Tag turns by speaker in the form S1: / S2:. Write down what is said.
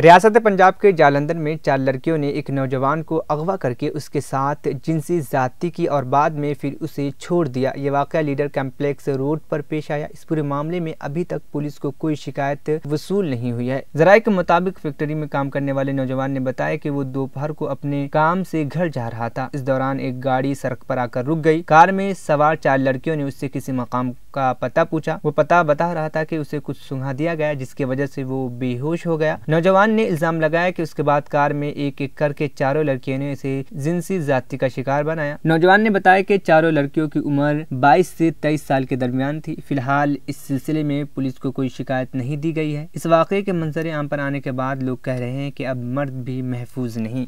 S1: रियासत पंजाब के जालंधर में चार लड़कियों ने एक नौजवान को अगवा करके उसके साथ जिनसी जाति की और बाद में फिर उसे छोड़ दिया ये वाक़ लीडर कम्प्लेक्स रोड पर पेश आया इस पूरे मामले में अभी तक पुलिस को कोई शिकायत वसूल नहीं हुई है जराये के मुताबिक फैक्ट्री में काम करने वाले नौजवान ने बताया की वो दोपहर को अपने काम से घर जा रहा था इस दौरान एक गाड़ी सड़क पर आकर रुक गई कार में सवार चार लड़कियों ने उससे किसी मकाम का पता पूछा वो पता बता रहा था कि उसे कुछ सुंघा दिया गया जिसकी वजह से वो बेहोश हो गया नौजवान ने इल्जाम लगाया कि उसके बाद कार में एक एक करके चारों लड़कियों ने इसे जिनसी जाति का शिकार बनाया नौजवान ने बताया कि चारों लड़कियों की उम्र बाईस से तेईस साल के दरमियान थी फिलहाल इस सिलसिले में पुलिस को कोई शिकायत नहीं दी गई है इस वाक़े के मंजर आम पर आने के बाद लोग कह रहे हैं की अब मर्द भी महफूज नहीं